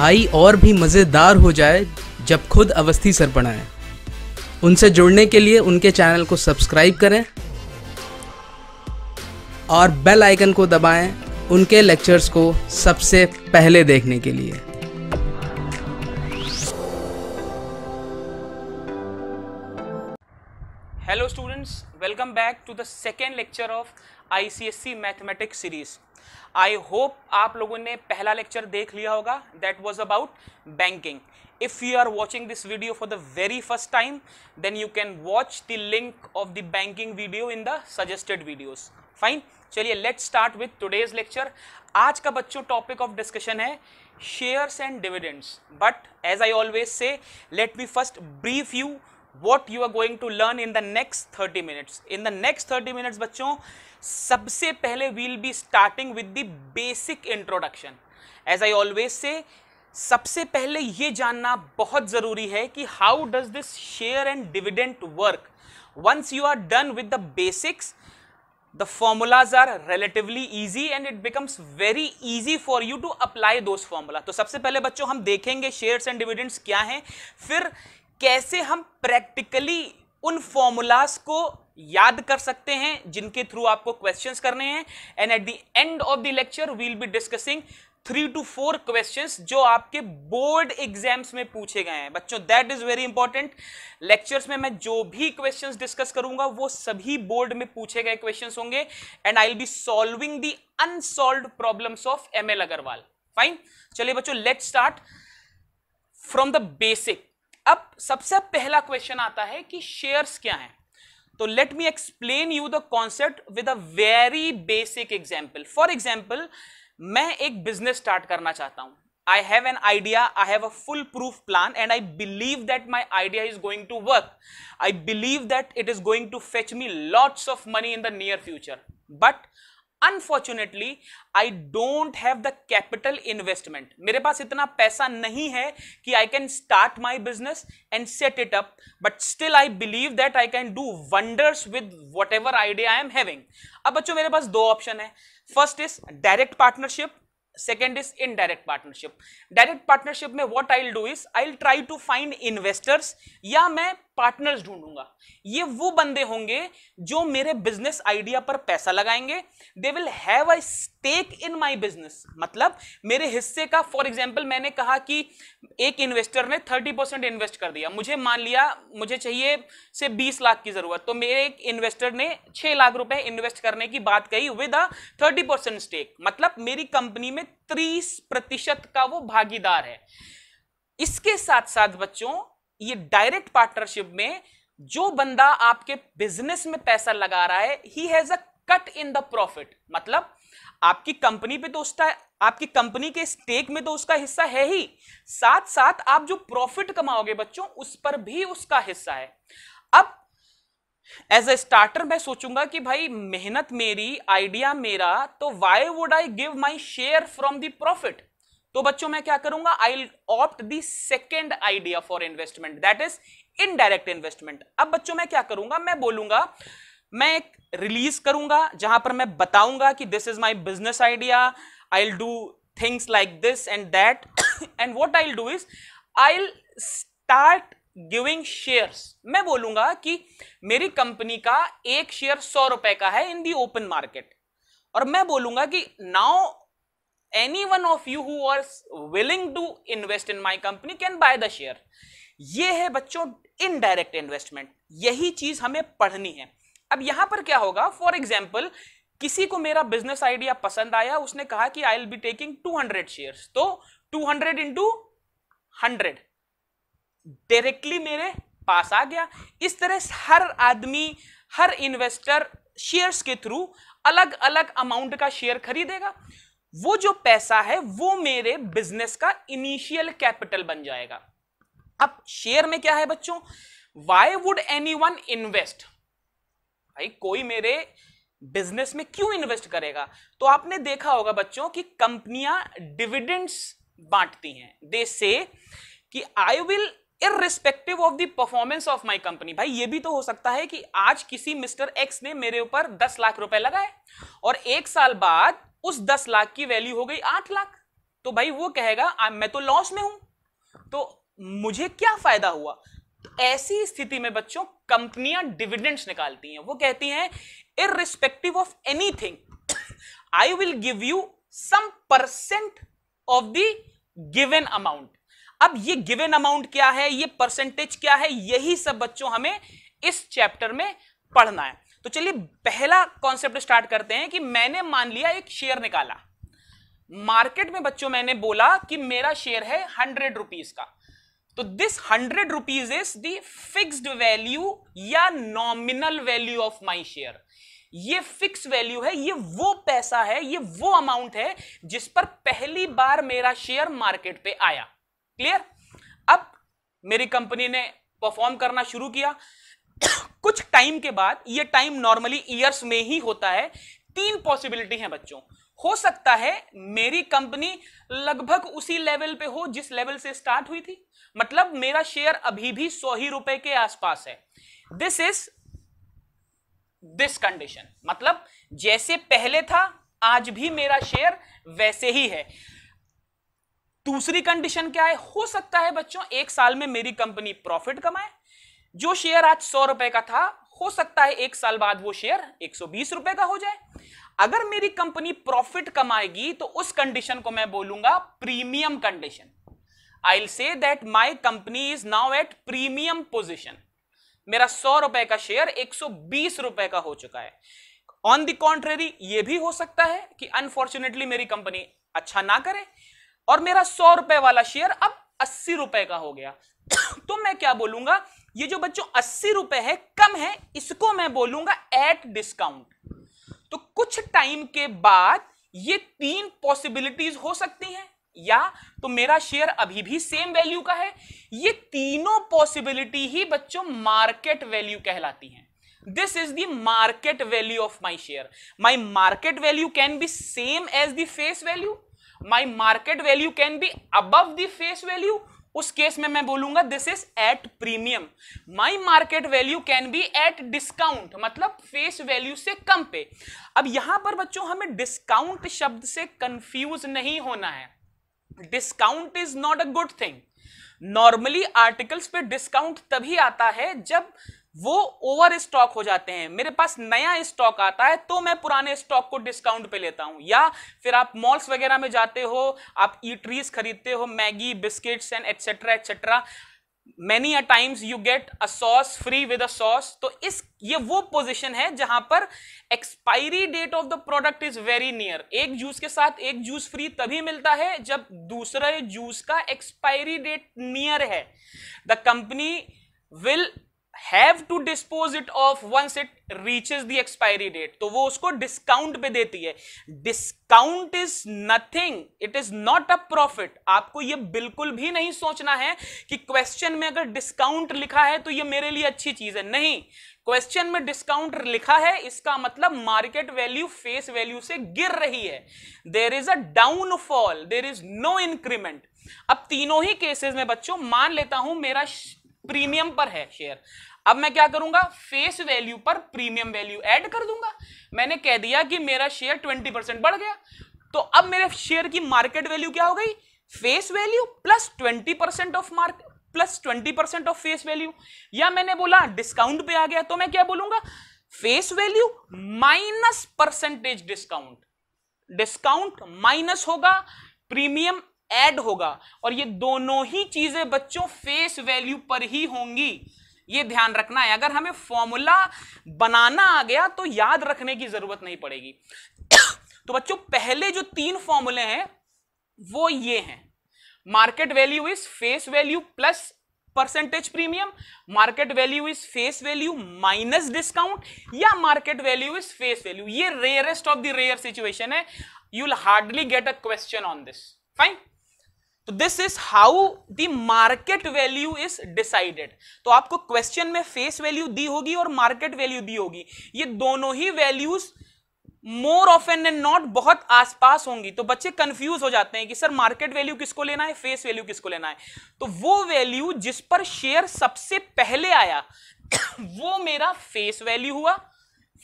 पढ़ाई और भी मज़ेदार हो जाए जब खुद अवस्थी सर पढ़ाएँ उनसे जुड़ने के लिए उनके चैनल को सब्सक्राइब करें और बेल आइकन को दबाएं उनके लेक्चर्स को सबसे पहले देखने के लिए hello students welcome back to the second lecture of ICSC mathematics series I hope आप लोगों ने पहला लेक्चर देख लिया होगा that was about banking if you are watching this video for the very first time then you can watch the link of the banking video in the suggested videos fine चलिए let start with today's lecture आज का बच्चों topic of discussion है shares and dividends but as I always say let me first brief you what you are going to learn in the next thirty minutes in the next thirty minutes बच्चों सबसे पहले we'll be starting with the basic introduction as I always say सबसे पहले ये जानना बहुत ज़रूरी है कि how does this share and dividend work once you are done with the basics the formulas are relatively easy and it becomes very easy for you to apply those formula तो सबसे पहले बच्चों हम देखेंगे शेयर्स एंड डिविडेंट्स क्या हैं फिर कैसे हम प्रैक्टिकली उन फॉर्मूलाज को याद कर सकते हैं जिनके थ्रू आपको क्वेश्चंस करने हैं and at the end of the lecture we'll be discussing three two four questions जो आपके बोर्ड एग्जाम्स में पूछे गए हैं बच्चों that is very important lectures में मैं जो भी क्वेश्चंस डिस्कस करूंगा वो सभी बोर्ड में पूछे गए क्वेश्चंस होंगे and I will be solving the unsolve problems of M L Agarwal fine चलिए बच्चों let start from the basic अब सबसे पहला क्वेश्चन आता है कि शेयर्स क्या हैं तो let me explain you the concept with a very basic example for example मैं एक बिजनेस स्टार्ट करना चाहता हूं I have an idea I have a full proof plan and I believe that my idea is going to work I believe that it is going to fetch me lots of money in the near future but unfortunately I don't have the capital investment मेरे पास इतना पैसा नहीं है कि I can start my business and set it up but still I believe that I can do wonders with whatever idea I am having अब बच्चों मेरे पास दो ऑप्शन है first is direct partnership second is indirect partnership direct partnership में what I do is I try to find investors या मैं partners ढूंढूंगा ये वो बंदे होंगे जो मेरे बिजनेस आइडिया पर पैसा लगाएंगे they will have a stake in my business मतलब मेरे हिस्से का फॉर एग्जांपल मैंने कहा कि एक इन्वेस्टर ने 30 परसेंट इन्वेस्ट कर दिया मुझे मान लिया मुझे चाहिए से 20 लाख की जरूरत तो मेरे एक इन्वेस्टर ने छह लाख रुपए इन्वेस्ट करने की बात कही with a thirty percent stake मतलब मेरी कंपनी में तीस प्रतिशत का वो भागीदार है इसके साथ साथ बच्चों ये डायरेक्ट पार्टनरशिप में जो बंदा आपके बिजनेस में पैसा लगा रहा है ही has a cut in the profit मतलब आपकी कंपनी पे तो उसका आपकी कंपनी के स्टेक में तो उसका हिस्सा है ही साथ साथ आप जो प्रॉफिट कमाओगे बच्चों उस पर भी उसका हिस्सा है अब एज ए स्टार्टर मैं सोचूंगा कि भाई मेहनत मेरी आइडिया मेरा तो why would I give my share from the profit तो बच्चों मैं क्या करूंगा I opt the second idea for investment that is indirect investment अब बच्चों मैं क्या करूंगा मैं बोलूंगा मैं एक रिलीज करूंगा जहां पर मैं बताऊंगा कि this is my business idea I will do things like this and that and what I do is I start giving shares मैं बोलूंगा कि मेरी कंपनी का एक शेयर सौ रुपए का है इन दी ओपन मार्केट और मैं बोलूंगा कि now any one of you who are willing to invest in my company can buy the share ये है बच्चों इनडायरेक्ट इन्वेस्टमेंट यही चीज हमें पढ़नी है अब यहां पर क्या होगा फॉर एग्जाम्पल किसी को मेरा बिजनेस आइडिया पसंद आया उसने कहा कि I will be taking 200 hundred share तो 200 हंड्रेड इंटू हंड्रेड डायरेक्टली मेरे पास आ गया इस तरह से हर आदमी हर इन्वेस्टर शेयर्स के थ्रू अलग अलग अमाउंट का शेयर खरीदेगा वो जो पैसा है वो मेरे बिजनेस का इनिशियल कैपिटल बन जाएगा अब शेयर में क्या है बच्चों why would any one invest भाई कोई मेरे बिजनेस में क्यों इन्वेस्ट करेगा तो आपने देखा होगा बच्चों कि कंपनियां डिविडेंड्स बांटती हैं दे से कि I will irrespective of the performance of my company भाई ये भी तो हो सकता है कि आज किसी मिस्टर एक्स ने मेरे ऊपर दस लाख रुपए लगाए और एक साल बाद उस दस लाख की वैल्यू हो गई आठ लाख तो भाई वो कहेगा आ, मैं तो लॉस में हूं तो मुझे क्या फायदा हुआ ऐसी स्थिति में बच्चों कंपनियां डिविडेंड्स निकालती हैं वो कहती हैं irrespective of anything I will give you some percent of the given amount अब ये गिवन अमाउंट क्या है ये परसेंटेज क्या है यही सब बच्चों हमें इस चैप्टर में पढ़ना है तो चलिए पहला कॉन्सेप्ट स्टार्ट करते हैं कि मैंने मान लिया एक शेयर निकाला मार्केट में बच्चों मैंने बोला कि मेरा शेयर है हंड्रेड रुपीज का तो this hundred rupees is fixed value or nominal value of my share ये फिक्स वैल्यू है ये वो पैसा है ये वो अमाउंट है जिस पर पहली बार मेरा शेयर मार्केट पे आया क्लियर अब मेरी कंपनी ने परफॉर्म करना शुरू किया कुछ टाइम के बाद ये टाइम नॉर्मली ईयर्स में ही होता है तीन पॉसिबिलिटी हैं बच्चों हो सकता है मेरी कंपनी लगभग उसी लेवल पे हो जिस लेवल से स्टार्ट हुई थी मतलब मेरा शेयर अभी भी सौ ही रुपए के आसपास है दिस इज दिस कंडीशन मतलब जैसे पहले था आज भी मेरा शेयर वैसे ही है दूसरी कंडीशन क्या है हो सकता है बच्चों एक साल में मेरी कंपनी प्रॉफिट कमाए जो शेयर आज सौ रुपए का था हो सकता है एक साल बाद वो शेयर बीस रुपए का हो जाए अगर मेरी कंपनी प्रॉफिट कमाएगी तो उस कंडीशन को मैं बोलूंगा premium condition I say that my company is now at premium position मेरा सौ रुपए का शेयर एक सौ बीस रुपए का हो चुका है ऑन द कॉन्ट्रेरी ये भी हो सकता है कि अनफॉर्चुनेटली मेरी कंपनी अच्छा ना करे और मेरा सौ रुपए वाला शेयर अब अस्सी रुपए का हो गया तो मैं क्या बोलूंगा ये जो बच्चों अस्सी रुपए है कम है इसको मैं बोलूंगा एट डिस्काउंट तो कुछ टाइम के बाद ये तीन पॉसिबिलिटीज हो सकती हैं या तो मेरा शेयर अभी भी सेम वैल्यू का है ये तीनों पॉसिबिलिटी ही बच्चों मार्केट वैल्यू कहलाती हैं this is the market value of my share my market value can be same as the face value my market value can be above the face value उस case में मैं बोलूंगा this is at premium my market value can be at discount मतलब face value से कम पे अब यहां पर बच्चों हमें डिस्काउंट शब्द से कंफ्यूज नहीं होना है discount is not a good thing normally articles पे डिस्काउंट तभी आता है जब वो ओवर स्टॉक हो जाते हैं मेरे पास नया स्टॉक आता है तो मैं पुराने स्टॉक को डिस्काउंट पे लेता हूं या फिर आप मॉल्स वगैरह में जाते हो आप ईटरीज खरीदते हो Maggi biscuits and etcetera etcetera many a times you get a sauce free with a sauce तो इस ये वो पोजिशन है जहां पर expiry date of the product is very near एक जूस के साथ एक जूस फ्री तभी मिलता है जब दूसरे जूस का एक्सपायरी डेट नियर है the company will have to dispose it off once it reaches the expiry date तो वो उसको डिस्काउंट पे देती है discount is nothing it is not a profit आपको ये बिल्कुल भी नहीं सोचना है कि क्वेश्चन में अगर डिस्काउंट लिखा है तो ये मेरे लिए अच्छी चीज है नहीं क्वेश्चन में डिस्काउंट लिखा है इसका मतलब मार्केट वैल्यू फेस वैल्यू से गिर रही है there is a down fall there is no increment अब तीनों ही केसेस में बच्चों मान लेता हूं मेरा प्रीमियम पर है शेयर अब मैं क्या करूंगा फेस वैल्यू पर प्रीमियम वैल्यू ऐड कर दूंगा मैंने कह दिया कि मेरा शेयर ट्वेंटी परसेंट बढ़ गया तो अब मेरे शेयर की मार्केट वैल्यू क्या हो गई face value plus twenty percent of market plus twenty percent of face value या मैंने बोला डिस्काउंट पे आ गया तो मैं क्या बोलूंगा face value minus percentage discount discount minus होगा प्रीमियम एड होगा और ये दोनों ही चीजें बच्चों फेस वैल्यू पर ही होंगी ये ध्यान रखना है अगर हमें फॉर्मूला बनाना आ गया तो याद रखने की जरूरत नहीं पड़ेगी तो बच्चों पहले जो तीन फॉर्मूले हैं वो ये हैं market value is face value plus percentage premium market value is face value minus discount या market value is face value ये rarest of the rare situation है you will hardly get a question on this fine this is how the market value is decided तो आपको question में face value दी होगी और market value दी होगी ये दोनों ही values more of an and not बहुत आसपास होंगी तो बच्चे कंफ्यूज हो जाते हैं कि सर मार्केट वैल्यू किसको लेना है फेस वैल्यू किसको लेना है तो वो वैल्यू जिस पर शेयर सबसे पहले आया वो मेरा फेस वैल्यू हुआ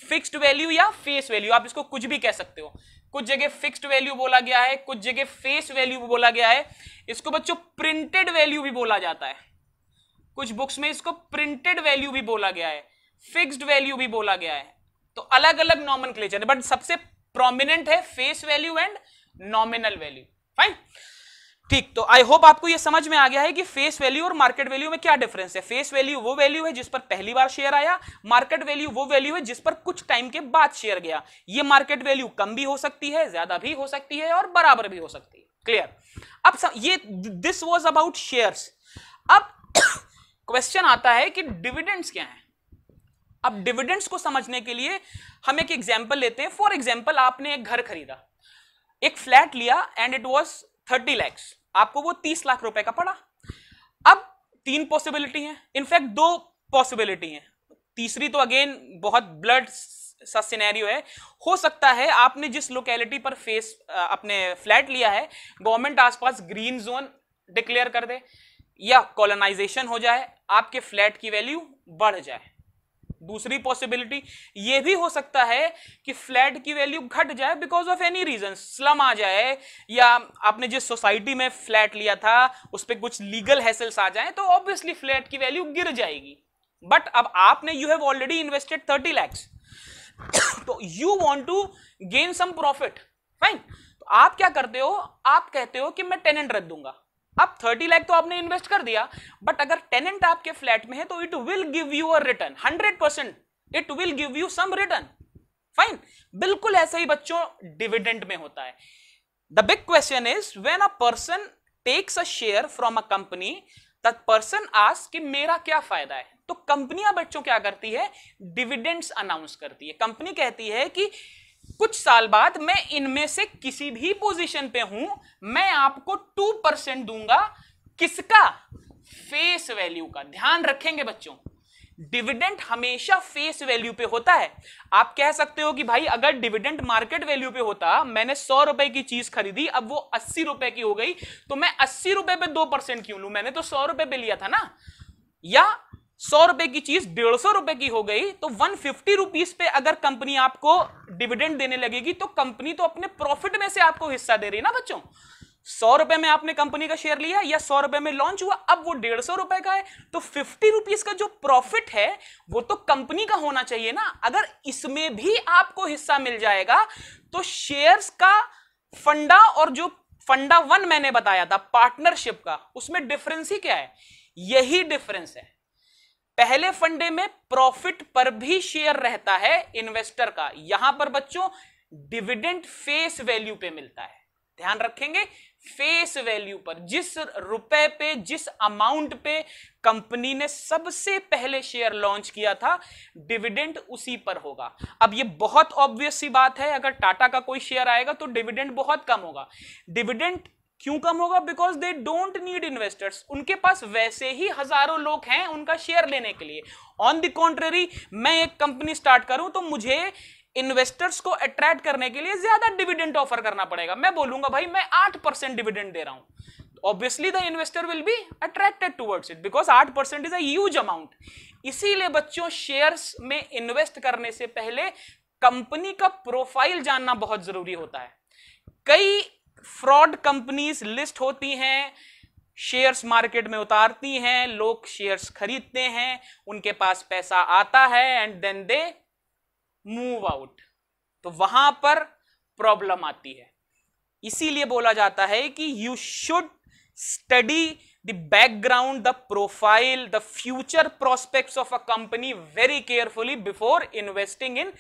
फिक्स्ड वैल्यू या फेस वैल्यू आप इसको कुछ भी कह सकते हो कुछ जगह फिक्स्ड वैल्यू बोला गया है कुछ जगह फेस वैल्यू बोला गया है इसको बच्चों प्रिंटेड वैल्यू भी बोला जाता है कुछ बुक्स में इसको प्रिंटेड वैल्यू भी बोला गया है फिक्स्ड वैल्यू भी बोला गया है तो अलग अलग नॉमन है बट सबसे प्रोमिनेंट है face value and nominal value fine ठीक तो आई होप आपको यह समझ में आ गया है कि फेस वैल्यू और मार्केट वैल्यू में क्या डिफरेंस है फेस वैल्यू वो वैल्यू है जिस पर पहली बार शेयर आया मार्केट वैल्यू वो वैल्यू है जिस पर कुछ टाइम के बाद शेयर गया ये मार्केट वैल्यू कम भी हो सकती है ज्यादा भी हो सकती है और बराबर भी हो सकती है क्लियर अब सम, ये दिस वॉज अबाउट शेयर अब क्वेश्चन आता है कि डिविडेंड्स क्या है अब डिविडेंड्स को समझने के लिए हम एक एग्जाम्पल लेते हैं फॉर एग्जाम्पल आपने एक घर खरीदा एक फ्लैट लिया and it was thirty lakhs आपको वो तीस लाख रुपए का पड़ा अब तीन पॉसिबिलिटी है इनफैक्ट दो पॉसिबिलिटी है तीसरी तो अगेन बहुत ब्लड सा सिनेरियो है हो सकता है आपने जिस लोकेलिटी पर फेस अपने फ्लैट लिया है गवर्नमेंट आसपास ग्रीन जोन डिक्लेयर कर दे या कॉलोनाइजेशन हो जाए आपके फ्लैट की वैल्यू बढ़ जाए दूसरी पॉसिबिलिटी ये भी हो सकता है कि फ्लैट की वैल्यू घट जाए because of any reason slum आ जाए या आपने जिस सोसाइटी में फ्लैट लिया था उस पर कुछ लीगल हैसल्स आ जाए तो ऑब्वियसली फ्लैट की वैल्यू गिर जाएगी बट अब आपने you have already invested thirty lakhs तो you want to gain some profit fine तो आप क्या करते हो आप कहते हो कि मैं टेनेंट रख दूंगा अब थर्टी लाख तो आपने इन्वेस्ट कर दिया बट अगर टेनेंट आपके फ्लैट में है तो it will give you a return hundred percent it will give you some return fine बिल्कुल ऐसे ही बच्चों डिविडेंड में होता है the big question is when a person takes a share from a company that person ask कि मेरा क्या फायदा है तो कंपनियां बच्चों क्या करती है डिविडेंड्स अनाउंस करती है कंपनी कहती है कि कुछ साल बाद मैं इनमें से किसी भी पोजीशन पे हूं मैं आपको टू परसेंट दूंगा किसका फेस वैल्यू का ध्यान रखेंगे बच्चों डिविडेंट हमेशा फेस वैल्यू पे होता है आप कह सकते हो कि भाई अगर डिविडेंट मार्केट वैल्यू पे होता मैंने सौ रुपए की चीज खरीदी अब वो अस्सी रुपए की हो गई तो मैं अस्सी रुपए पे दो परसेंट क्यों लू मैंने तो सौ रुपए पे लिया था ना या सौ रुपए की चीज डेढ़ सौ रुपए की हो गई तो वन फिफ्टी रुपीज पे अगर कंपनी आपको डिविडेंड देने लगेगी तो कंपनी तो अपने प्रॉफिट में से आपको हिस्सा दे रही है ना बच्चों सौ रुपए में आपने कंपनी का शेयर लिया या सौ रुपए में लॉन्च हुआ अब वो डेढ़ सौ रुपए का है तो फिफ्टी रुपीज का जो प्रॉफिट है वो तो कंपनी का होना चाहिए ना अगर इसमें भी आपको हिस्सा मिल जाएगा तो शेयर्स का फंडा और जो फंडा वन मैंने बताया था पार्टनरशिप का उसमें डिफरेंस ही क्या है यही डिफरेंस है पहले फंडे में प्रॉफिट पर भी शेयर रहता है इन्वेस्टर का यहां पर बच्चों डिविडेंड फेस वैल्यू पे मिलता है ध्यान रखेंगे फेस वैल्यू पर जिस रुपए पे जिस अमाउंट पे कंपनी ने सबसे पहले शेयर लॉन्च किया था डिविडेंड उसी पर होगा अब ये बहुत ऑब्वियस सी बात है अगर टाटा का कोई शेयर आएगा तो डिविडेंड बहुत कम होगा डिविडेंड क्यों कम होगा because they don't need investors उनके पास वैसे ही हजारों लोग हैं उनका शेयर लेने के लिए ऑन द कॉन्ट्ररी मैं एक कंपनी स्टार्ट करूं तो मुझे इन्वेस्टर्स को अट्रैक्ट करने के लिए ज्यादा डिविडेंड ऑफर करना पड़ेगा मैं बोलूंगा भाई मैं आठ परसेंट डिविडेंड दे रहा हूं obviously the investor will be attracted towards it because आठ परसेंट इज अज अमाउंट इसीलिए बच्चों शेयर्स में इन्वेस्ट करने से पहले कंपनी का प्रोफाइल जानना बहुत जरूरी होता है कई फ्रॉड कंपनीज लिस्ट होती हैं शेयर्स मार्केट में उतारती हैं लोग शेयर्स खरीदते हैं उनके पास पैसा आता है and then they move out तो वहां पर प्रॉब्लम आती है इसीलिए बोला जाता है कि you should study the background the profile the future prospects of a company very carefully before investing in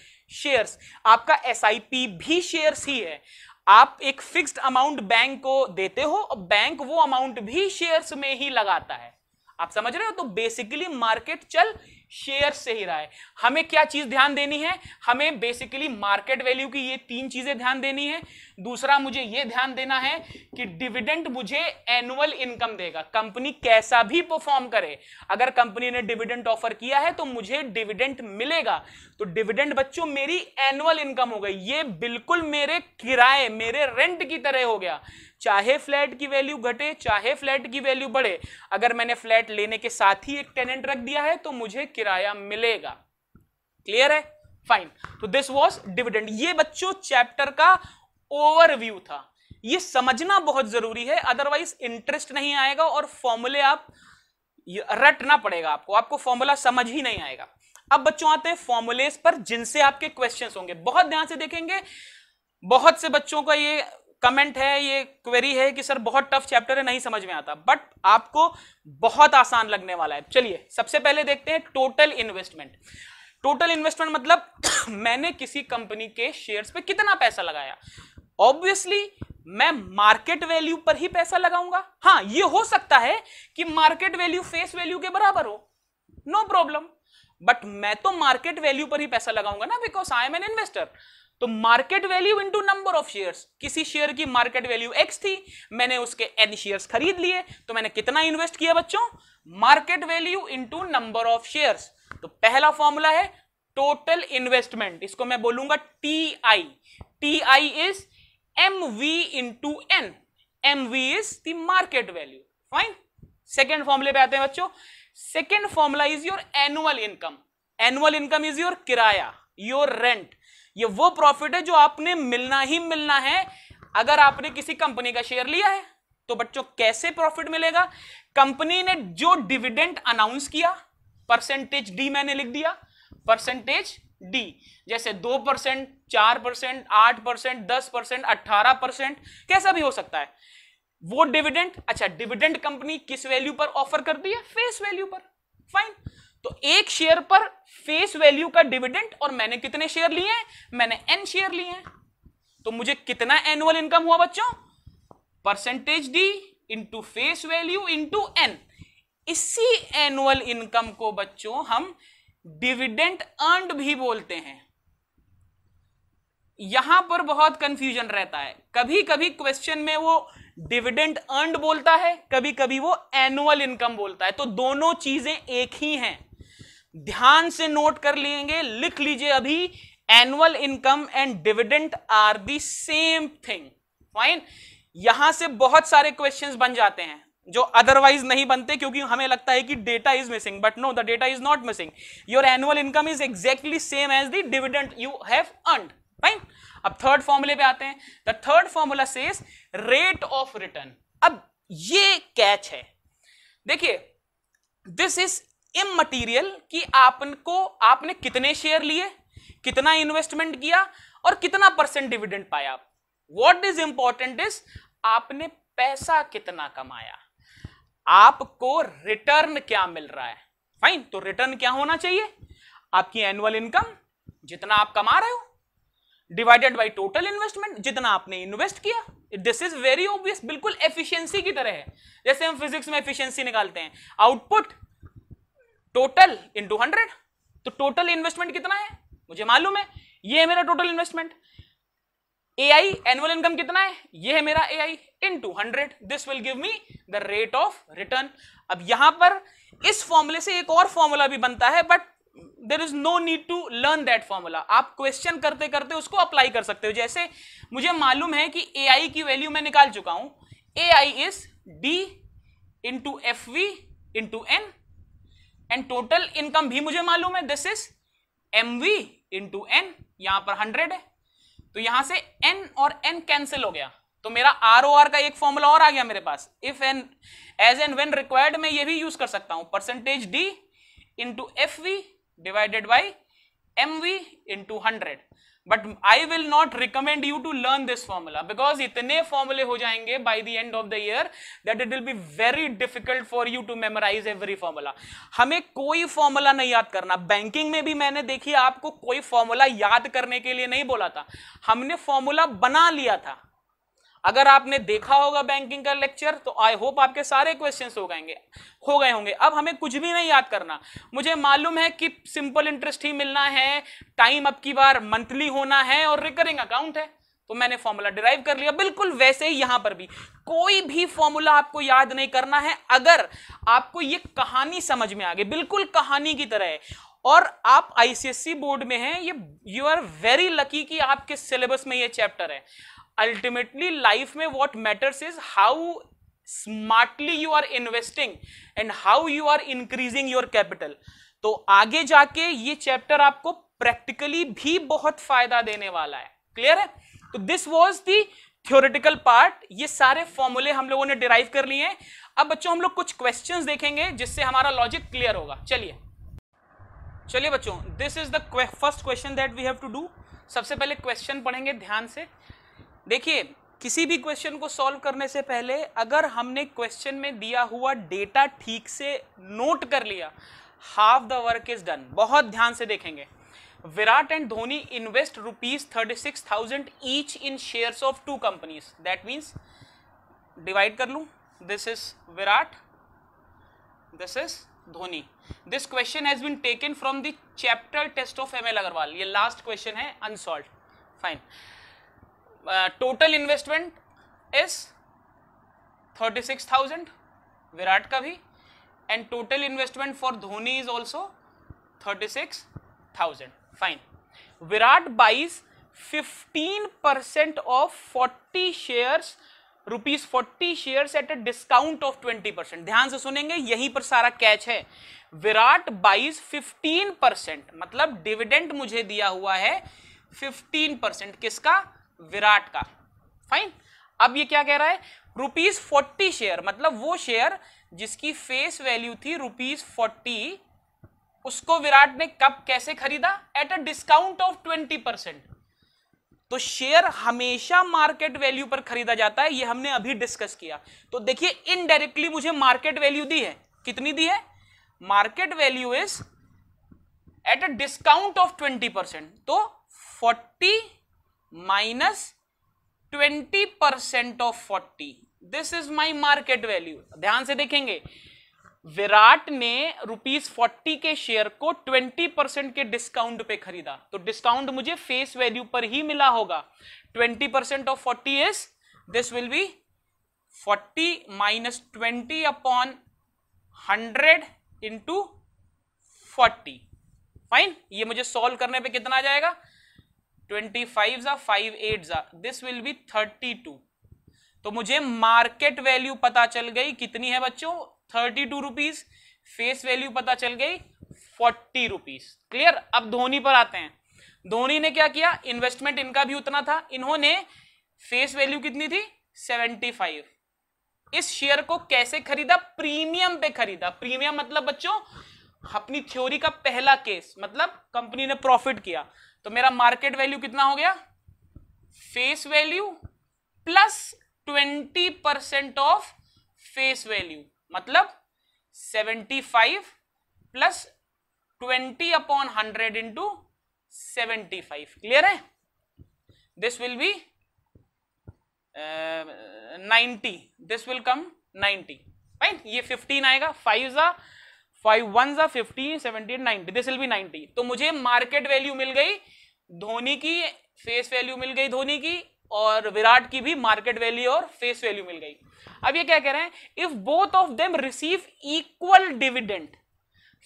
shares आपका एस भी शेयर्स ही है आप एक फिक्स्ड अमाउंट बैंक को देते हो और बैंक वो अमाउंट भी शेयर्स में ही लगाता है आप समझ रहे हो तो बेसिकली मार्केट चल शेयर से ही रहा है हमें क्या चीज ध्यान देनी है हमें बेसिकली मार्केट वैल्यू की ये तीन चीजें ध्यान देनी है दूसरा मुझे ये ध्यान देना है कि डिविडेंड मुझे एनुअल इनकम देगा कंपनी कैसा भी परफॉर्म करे अगर कंपनी ने डिविडेंट ऑफर किया है तो मुझे डिविडेंट मिलेगा तो डिविडेंट बच्चों मेरी एनुअल इनकम हो गई ये बिल्कुल मेरे किराए मेरे रेंट की तरह हो गया चाहे फ्लैट की वैल्यू घटे चाहे फ्लैट की वैल्यू बढ़े अगर मैंने फ्लैट लेने के साथ ही एक टेनेंट रख दिया है तो मुझे किराया मिलेगा क्लियर है फाइन तो दिस वॉज डिविडेंड ये बच्चों चैप्टर का ओवरव्यू था ये समझना बहुत जरूरी है अदरवाइज इंटरेस्ट नहीं आएगा और फॉर्मूले आप रटना पड़ेगा आपको आपको फॉर्मूला समझ ही नहीं आएगा अब बच्चों आते हैं फॉर्मूलेज पर जिनसे आपके क्वेश्चंस होंगे बहुत ध्यान से देखेंगे बहुत से बच्चों का ये कमेंट है ये क्वेरी है कि सर बहुत टफ चैप्टर है नहीं समझ में आता बट आपको बहुत आसान लगने वाला है चलिए सबसे पहले देखते हैं टोटल इन्वेस्टमेंट टोटल इन्वेस्टमेंट मतलब मैंने किसी कंपनी के शेयर्स पे कितना पैसा लगाया ऑब्वियसली मैं मार्केट वैल्यू पर ही पैसा लगाऊंगा हाँ ये हो सकता है कि मार्केट वैल्यू फेस वैल्यू के बराबर हो नो प्रॉब्लम बट मैं तो मार्केट वैल्यू पर ही पैसा लगाऊंगा ना because I am an investor तो market value into number of shares किसी शेयर की मार्केट वैल्यू एक्स थी मैंने उसके एन शेयर्स खरीद लिए तो मैंने कितना इन्वेस्ट किया बच्चों market value into number of shares तो पहला फॉर्मूला है टोटल इन्वेस्टमेंट इसको मैं बोलूंगा T I T I is M V into N M V is the market value fine second फॉर्मूले पे आते हैं बच्चों second formula is your annual income annual income is your किराया योर रेंट ये वो प्रॉफिट है जो आपने मिलना ही मिलना है अगर आपने किसी कंपनी का शेयर लिया है तो बच्चों कैसे प्रॉफिट मिलेगा कंपनी ने जो डिविडेंट अनाउंस किया परसेंटेज डी मैंने लिख दिया परसेंटेज डी जैसे दो परसेंट चार परसेंट आठ परसेंट दस परसेंट अट्ठारह परसेंट कैसा भी हो सकता है वो डिविडेंट अच्छा डिविडेंट कंपनी किस वैल्यू पर ऑफर करती है फेस वैल्यू पर फाइन तो एक शेयर पर फेस वैल्यू का डिविडेंड और मैंने कितने शेयर लिए मैंने एन शेयर लिए तो मुझे कितना एनुअल इनकम हुआ बच्चों percentage D into face value into N इसी एनुअल इनकम को बच्चों हम डिविडेंट अर्न भी बोलते हैं यहां पर बहुत कंफ्यूजन रहता है कभी कभी क्वेश्चन में वो डिविडेंट अर्न बोलता है कभी कभी वो एनुअल इनकम बोलता है तो दोनों चीजें एक ही हैं ध्यान से नोट कर लेंगे लिख लीजिए अभी annual income and dividend are the same thing fine यहां से बहुत सारे क्वेश्चंस बन जाते हैं जो अदरवाइज नहीं बनते क्योंकि हमें लगता है कि data is missing but no the data is not missing your annual income is exactly same as the dividend you have earn fine अब थर्ड फॉर्मूले पे आते हैं the third formula says rate of return अब ये catch है देखिए this is इम मटीरियल कि आपको आपने कितने शेयर लिए कितना इन्वेस्टमेंट किया और कितना परसेंट डिविडेंड पाया वॉट इज इंपॉर्टेंट इज आपने पैसा कितना कमाया आपको रिटर्न क्या मिल रहा है फाइन तो रिटर्न क्या होना चाहिए आपकी एनुअल इनकम जितना आप कमा रहे हो डिवाइडेड बाई टोटल इन्वेस्टमेंट जितना आपने इन्वेस्ट किया दिस इज वेरी ऑब्वियस बिल्कुल एफिशिएंसी की तरह है जैसे हम फिजिक्स में एफिशिएंसी निकालते हैं आउटपुट टोटल इंटू हंड्रेड तो टोटल इन्वेस्टमेंट कितना है मुझे मालूम है ये है मेरा total investment A I annual income कितना है ये है मेरा A I into hundred this will give me the rate of return अब यहां पर इस फॉर्मूले से एक और फॉर्मूला भी बनता है but there is no need to learn that formula आप क्वेश्चन करते करते उसको अप्लाई कर सकते हो जैसे मुझे मालूम है कि ए आई की वैल्यू मैं निकाल चुका हूं A I is D into F V into N and total income भी मुझे मालूम है this is M V into N यहां पर हंड्रेड है तो यहां से एन और एन कैंसिल हो गया तो मेरा आर ओ आर का एक फॉर्मूला और आ गया मेरे पास if N as N when required मैं ये भी यूज कर सकता हूं percentage D into F V divided by M V into hundred but I will not recommend you to learn this formula because इतने फॉर्मूले हो जाएंगे by the end of the year that it will be very difficult for you to memorise every formula हमें कोई formula नहीं याद करना banking में भी मैंने देखी आपको कोई फॉर्मूला याद करने के लिए नहीं बोला था हमने फॉर्मूला बना लिया था अगर आपने देखा होगा बैंकिंग का लेक्चर तो आई होप आपके सारे क्वेश्चन हो गएंगे हो गए होंगे अब हमें कुछ भी नहीं याद करना मुझे मालूम है कि सिंपल इंटरेस्ट ही मिलना है टाइम अब की बार मंथली होना है और रिकरिंग अकाउंट है तो मैंने फॉर्मूला डिराइव कर लिया बिल्कुल वैसे ही यहां पर भी कोई भी फॉर्मूला आपको याद नहीं करना है अगर आपको ये कहानी समझ में आ गई बिल्कुल कहानी की तरह है और आप आईसीएससी बोर्ड e में हैं ये यू आर वेरी लकी कि आपके सिलेबस में ये चैप्टर है अल्टीमेटली लाइफ में what matters is how smartly you are investing and how you are increasing your capital तो आगे जाके ये चैप्टर आपको प्रैक्टिकली भी बहुत फायदा देने वाला है क्लियर है तो this was the theoretical part ये सारे फॉर्मूले हम लोगों ने डिराइव कर लिए हैं अब बच्चों हम लोग कुछ क्वेश्चंस देखेंगे जिससे हमारा लॉजिक क्लियर होगा चलिए चलिए बच्चों this is the first question that we have to do सबसे पहले क्वेश्चन पढ़ेंगे ध्यान से देखिए किसी भी क्वेश्चन को सॉल्व करने से पहले अगर हमने क्वेश्चन में दिया हुआ डेटा ठीक से नोट कर लिया half the work is done बहुत ध्यान से देखेंगे Virat and Dhoni invest rupees thirty six thousand each in shares of two companies that means divide कर लू this is Virat this is Dhoni this question has been taken from the chapter test of M L Agarwal ये last question है unsolved fine total investment is thirty six thousand Virat का भी and total investment for Dhoni is also thirty six thousand fine Virat buys fifteen percent of forty shares rupees forty shares at a discount of twenty percent ध्यान से सुनेंगे यहीं पर सारा catch है Virat buys fifteen percent मतलब डिविडेंट मुझे दिया हुआ है फिफ्टीन परसेंट किसका विराट का फाइन अब ये क्या कह रहा है रुपीज फोर्टी शेयर मतलब वो शेयर जिसकी फेस वैल्यू थी रुपीज फोर्टी उसको विराट ने कब कैसे खरीदा at a discount of twenty percent तो शेयर हमेशा मार्केट वैल्यू पर खरीदा जाता है ये हमने अभी डिस्कस किया तो देखिए इनडायरेक्टली मुझे मार्केट वैल्यू दी है कितनी दी है market value is at a discount of twenty percent तो forty minus twenty percent of forty this is my market value ध्यान से देखेंगे विराट ने रुपीज फोर्टी के शेयर को ट्वेंटी परसेंट के डिस्काउंट पे खरीदा तो डिस्काउंट मुझे फेस वैल्यू पर ही मिला होगा twenty percent of forty is this will be forty minus twenty upon hundred into forty fine ये मुझे सॉल्व करने पे कितना आ जाएगा ट्वेंटी फाइव जा फाइव एट जा this will be thirty two तो मुझे मार्केट वैल्यू पता चल गई कितनी है बच्चों thirty two rupees face value पता चल गई फोर्टी रुपीज क्लियर अब धोनी पर आते हैं धोनी ने क्या किया इन्वेस्टमेंट इनका भी उतना था इन्होंने फेस वैल्यू कितनी थी सेवेंटी फाइव इस शेयर को कैसे खरीदा प्रीमियम पे खरीदा प्रीमियम मतलब बच्चों अपनी थ्योरी का पहला केस मतलब कंपनी ने प्रॉफिट किया तो मेरा मार्केट वैल्यू कितना हो गया face value plus twenty percent of face value मतलब seventy five plus twenty upon hundred into seventy five clear है this will be ninety this will come ninety fine ये फिफ्टीन आएगा फाइव जा five one जा fifteen seventeen ninety this will be ninety तो मुझे market value मिल गई धोनी की फेस वैल्यू मिल गई धोनी की और विराट की भी मार्केट वैल्यू और फेस वैल्यू मिल गई अब ये क्या कह रहे हैं if both of them receive equal dividend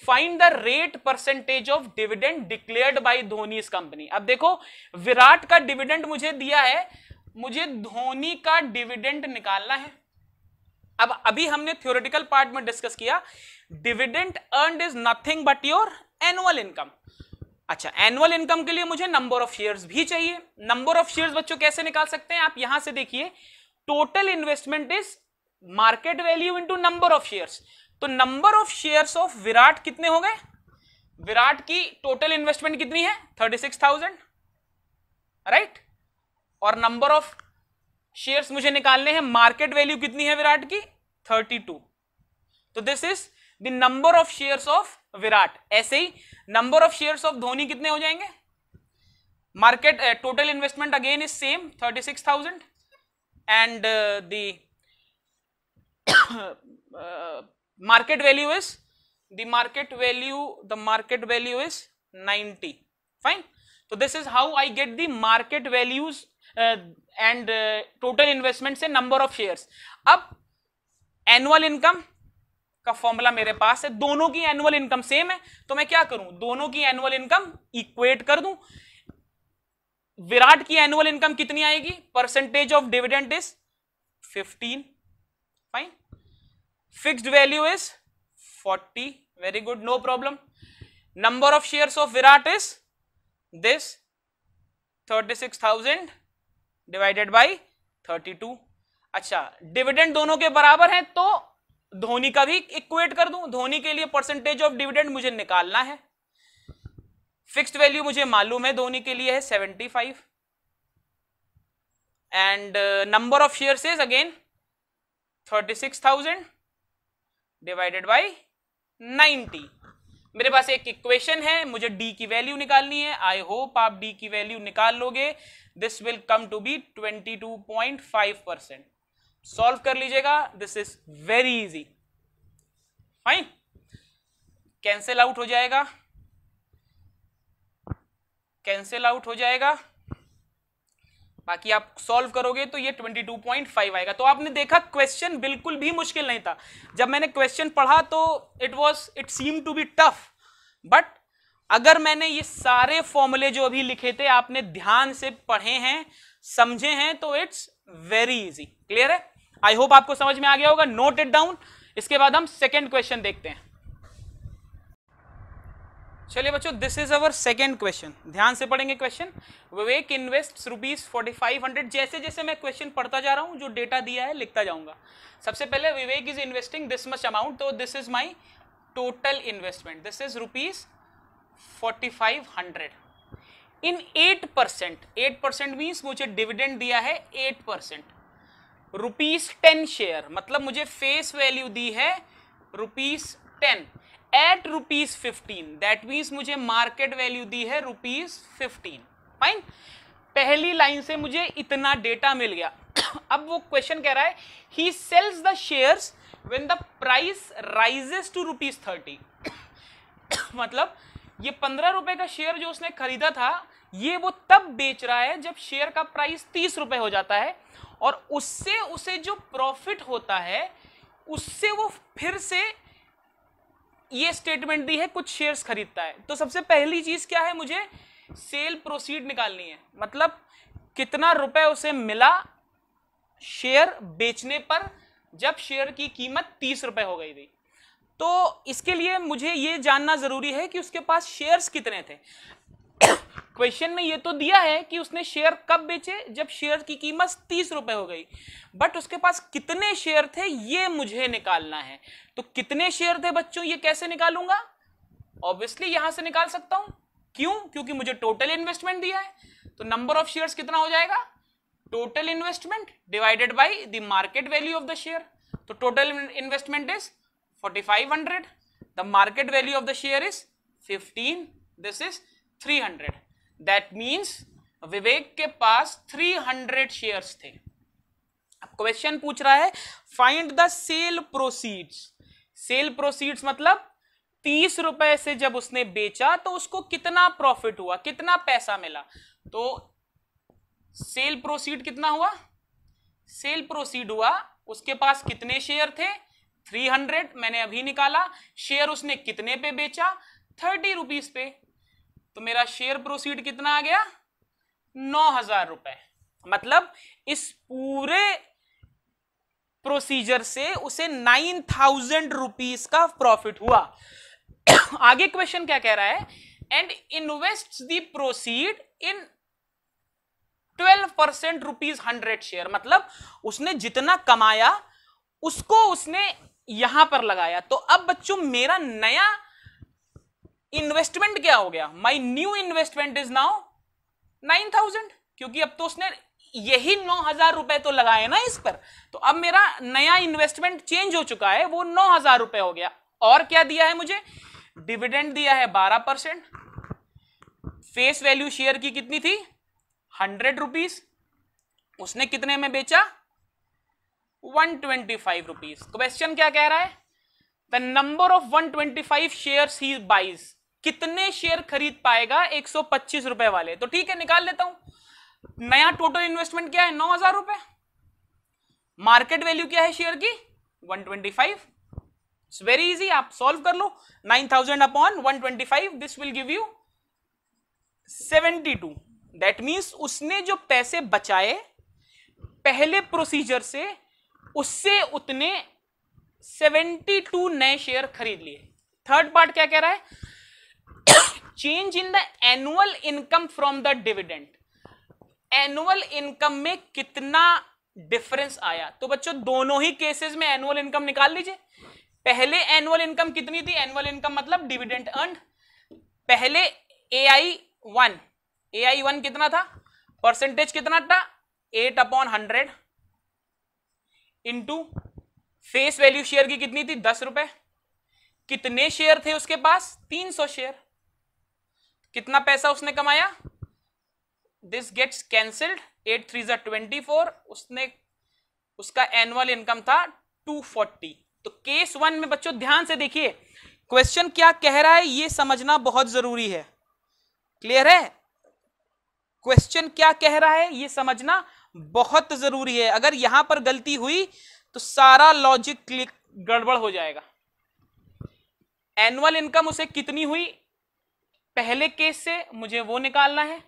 find the rate percentage of dividend declared by Dhoni company अब देखो विराट का डिविडेंड मुझे दिया है मुझे धोनी का डिविडेंड निकालना है अब अभी हमने थ्योरेटिकल पार्ट में डिस्कस किया dividend earn is nothing but your annual income अच्छा एनुअल इनकम के लिए मुझे नंबर ऑफ शेयर्स भी चाहिए नंबर ऑफ शेयर्स बच्चों कैसे निकाल सकते हैं आप यहां से देखिए total investment is market value into number of shares तो number of shares of Virat कितने हो गए विराट की टोटल इन्वेस्टमेंट कितनी है थर्टी सिक्स थाउजेंड राइट और नंबर ऑफ शेयर्स मुझे निकालने हैं मार्केट वैल्यू कितनी है विराट की थर्टी टू तो this is the number of shares of Virat ऐसे ही number of shares of Dhoni कितने हो जाएंगे market total investment again is same thirty six thousand and the market value is the market value the market value is ninety fine तो this is how I get the market values and total investment से number of shares अब annual income का formula मेरे पास है दोनों की annual income same है तो मैं क्या करूं दोनों की एनुअल इनकम इक्वेट कर दूं विराट की एनुअल इनकम कितनी आएगी percentage of dividend is 15 fine fixed value is 40 very good no problem number of shares of Virat is this 36,000 divided by 32 अच्छा डिविडेंड दोनों के बराबर है तो धोनी का भी इक्वेट कर दूं धोनी के लिए परसेंटेज ऑफ डिविडेंड मुझे निकालना है फिक्स्ड वैल्यू मुझे मालूम है धोनी के लिए है seventy five and number of share is again thirty six thousand divided by ninety मेरे पास एक इक्वेशन है मुझे डी की वैल्यू निकालनी है आई होप आप डी की वैल्यू निकाल लोगे this will come to be twenty two point five percent solve कर लीजिएगा this is very easy fine cancel out हो जाएगा कैंसिल आउट हो जाएगा बाकी आप सॉल्व करोगे तो ये 22.5 आएगा तो आपने देखा क्वेश्चन बिल्कुल भी मुश्किल नहीं था जब मैंने क्वेश्चन पढ़ा तो it was it seem to be tough but अगर मैंने ये सारे फॉर्मूले जो अभी लिखे थे आपने ध्यान से पढ़े हैं समझे हैं तो इट्स वेरी इजी क्लियर है आई होप आपको समझ में आ गया होगा नोट इट डाउन इसके बाद हम सेकेंड क्वेश्चन देखते हैं चलिए बच्चों this is our second question ध्यान से पढ़ेंगे question Vivek invest rupees forty five hundred जैसे जैसे मैं क्वेश्चन पढ़ता जा रहा हूँ जो डेटा दिया है लिखता जाऊंगा सबसे पहले Vivek is investing this much amount तो this is my total investment this is rupees forty five hundred in eight percent eight percent means मुझे डिविडेंड दिया है eight percent rupees ten share मतलब मुझे फेस वैल्यू दी है rupees ten at rupees fifteen that means मुझे market value दी है रुपीज फिफ्टीन फाइन पहली लाइन से मुझे इतना डेटा मिल गया अब वो क्वेश्चन कह रहा है he sells the shares when the price rises to rupees thirty मतलब ये पंद्रह रुपए का शेयर जो उसने खरीदा था ये वो तब बेच रहा है जब शेयर का प्राइस तीस रुपए हो जाता है और उससे उसे जो प्रॉफिट होता है उससे वो फिर से ये स्टेटमेंट दी है कुछ शेयर्स खरीदता है तो सबसे पहली चीज़ क्या है मुझे सेल प्रोसीड निकालनी है मतलब कितना रुपए उसे मिला शेयर बेचने पर जब शेयर की कीमत तीस रुपए हो गई थी तो इसके लिए मुझे ये जानना ज़रूरी है कि उसके पास शेयर्स कितने थे क्वेश्चन में ये तो दिया है कि उसने शेयर कब बेचे जब शेयर की कीमत तीस रुपए हो गई बट उसके पास कितने शेयर थे ये मुझे निकालना है तो कितने शेयर थे बच्चों ये कैसे निकालूंगा ऑब्वियसली यहां से निकाल सकता हूं क्यों क्योंकि मुझे टोटल इन्वेस्टमेंट दिया है तो नंबर ऑफ शेयर कितना हो जाएगा total investment divided by the market value of the share तो total investment is forty five hundred the market value of the share is fifteen this is three hundred that means Vivek के पास 300 shares थे अब question पूछ रहा है find the sale proceeds sale proceeds मतलब तीस रुपए से जब उसने बेचा तो उसको कितना प्रॉफिट हुआ कितना पैसा मिला तो सेल प्रोसीड कितना हुआ सेल प्रोसीड हुआ उसके पास कितने शेयर थे 300 मैंने अभी निकाला शेयर उसने कितने पे बेचा थर्टी रुपीज पे तो मेरा शेयर प्रोसीड कितना आ गया नौ हजार रुपए मतलब इस पूरे प्रोसीजर से उसे नाइन थाउजेंड रुपीज का प्रॉफिट हुआ आगे क्वेश्चन क्या कह रहा है and invest the proceed in twelve percent rupees hundred share मतलब उसने जितना कमाया उसको उसने यहां पर लगाया तो अब बच्चों मेरा नया इन्वेस्टमेंट क्या हो गया my new investment is now nine thousand क्योंकि अब तो उसने यही नौ हजार रुपए तो लगाए ना इस पर तो अब मेरा नया इन्वेस्टमेंट चेंज हो चुका है वो नौ हजार रुपए हो गया और क्या दिया है मुझे डिविडेंड दिया है बारह परसेंट फेस वैल्यू शेयर की कितनी थी हंड्रेड रुपीज उसने कितने में बेचा one twenty five rupees question तो क्या कह रहा है the number of one twenty five share he buys कितने शेयर खरीद पाएगा एक सौ पच्चीस रुपए वाले तो ठीक है निकाल लेता हूं नया टोटल इन्वेस्टमेंट क्या है नौ हजार रुपए मार्केट वैल्यू क्या है शेयर की one twenty five it's very easy आप सॉल्व कर लो nine thousand upon one twenty five this will give you seventy two that means उसने जो पैसे बचाए पहले प्रोसीजर से उससे उतने सेवेंटी टू नए शेयर खरीद लिए थर्ड पार्ट क्या कह रहा है change in the annual income from the dividend annual income में कितना डिफरेंस आया तो बच्चों दोनों ही केसेस में एनुअल इनकम निकाल लीजिए पहले एनुअल इनकम कितनी थी एनुअल इनकम मतलब डिविडेंड अर्न पहले A I one A I one कितना था परसेंटेज कितना था eight upon hundred into face value share की कितनी थी दस रुपए कितने शेयर थे उसके पास तीन सौ शेयर कितना पैसा उसने कमाया this gets cancelled eight three जो ट्वेंटी फोर उसने उसका एनुअल इनकम था टू फोर्टी तो केस वन में बच्चों ध्यान से देखिए क्वेश्चन क्या कह रहा है ये समझना बहुत ज़रूरी है क्लियर है क्वेश्चन क्या कह रहा है ये समझना बहुत ज़रूरी है अगर यहां पर गलती हुई तो सारा लॉजिक क्लिक गड़बड़ हो जाएगा एनुअल इनकम उसे कितनी हुई पहले केस से मुझे वो निकालना है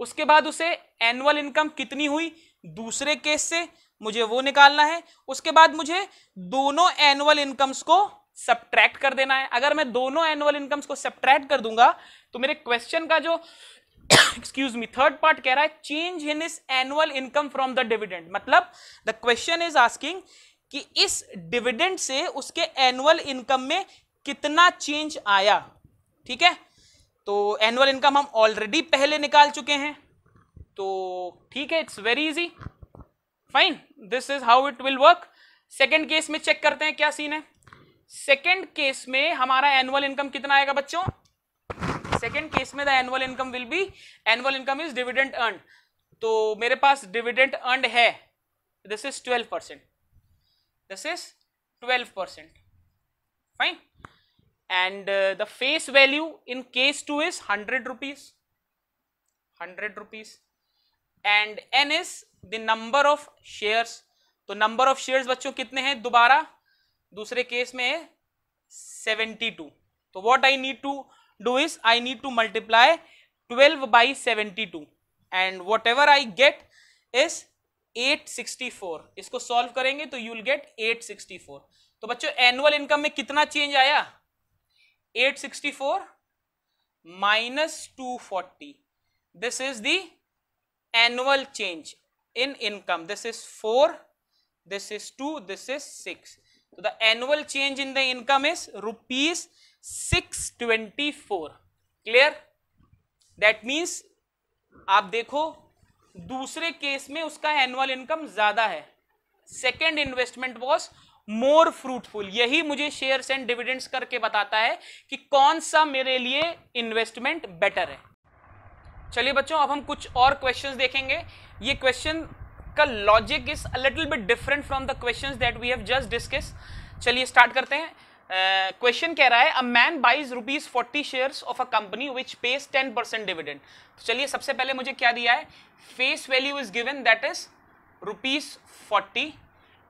उसके बाद उसे एनुअल इनकम कितनी हुई दूसरे केस से मुझे वो निकालना है उसके बाद मुझे दोनों एनुअल इनकम्स को सब्ट्रैक्ट कर देना है अगर मैं दोनों एनुअल इनकम्स को सब्ट्रैक्ट कर दूंगा तो मेरे क्वेश्चन का जो एक्सक्यूज मी थर्ड पार्ट कह रहा है चेंज इन इस annual income from the dividend मतलब द क्वेश्चन इज आस्किंग कि इस डिविडेंड से उसके एनुअल इनकम में कितना चेंज आया ठीक है तो एनुअल इनकम हम ऑलरेडी पहले निकाल चुके हैं तो ठीक है it's very easy fine this is how it will work second case में चेक करते हैं क्या सीन है सेकेंड केस में हमारा एनुअल इनकम कितना आएगा बच्चों सेकेंड केस में the annual income will be annual income is dividend earn तो मेरे पास डिविडेंट अर्न है this is twelve percent this is twelve percent fine and uh, the face value in case 2 is 100 rupees 100 rupees and n is the number of shares तो number of shares बच्चों कितने हैं दोबारा दूसरे case में है 72 तो what I need to do is I need to multiply 12 by 72 and whatever I get is 864 इसको सॉल्व करेंगे तो यू विल गेट 864 तो बच्चों एनुअल इनकम में कितना चेंज आया eight sixty four minus 240 this is the annual change in income this is 4 this is 2 this is 6 so the annual change in the income is rupees 624 clear that means आप देखो दूसरे case में उसका annual income ज्यादा है second investment was more fruitful यही मुझे shares and dividends करके बताता है कि कौन सा मेरे लिए इन्वेस्टमेंट बेटर है चलिए बच्चों अब हम कुछ और क्वेश्चंस देखेंगे ये क्वेश्चन का logic is a little bit different from the question that we have just discuss चलिए स्टार्ट करते हैं क्वेश्चन uh, कह रहा है a man buys rupees forty shares of a company which pays ten percent dividend तो चलिए सबसे पहले मुझे क्या दिया है face value is given that is rupees forty